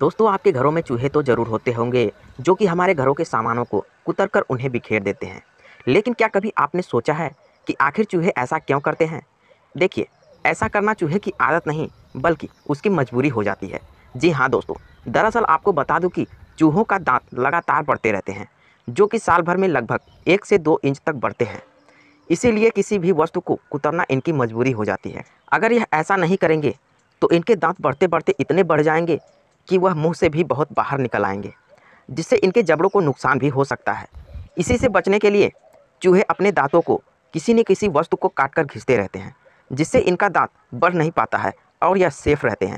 दोस्तों आपके घरों में चूहे तो ज़रूर होते होंगे जो कि हमारे घरों के सामानों को कुतर कर उन्हें बिखेर देते हैं लेकिन क्या कभी आपने सोचा है कि आखिर चूहे ऐसा क्यों करते हैं देखिए ऐसा करना चूहे की आदत नहीं बल्कि उसकी मजबूरी हो जाती है जी हाँ दोस्तों दरअसल आपको बता दूँ कि चूहों का दांत लगातार बढ़ते रहते हैं जो कि साल भर में लगभग एक से दो इंच तक बढ़ते हैं इसीलिए किसी भी वस्तु को कुतरना इनकी मजबूरी हो जाती है अगर यह ऐसा नहीं करेंगे तो इनके दांत बढ़ते बढ़ते इतने बढ़ जाएंगे कि वह मुंह से भी बहुत बाहर निकल आएंगे जिससे इनके जबड़ों को नुकसान भी हो सकता है इसी से बचने के लिए चूहे अपने दांतों को किसी न किसी वस्तु को काट कर घिसते रहते हैं जिससे इनका दांत बढ़ नहीं पाता है और यह सेफ रहते हैं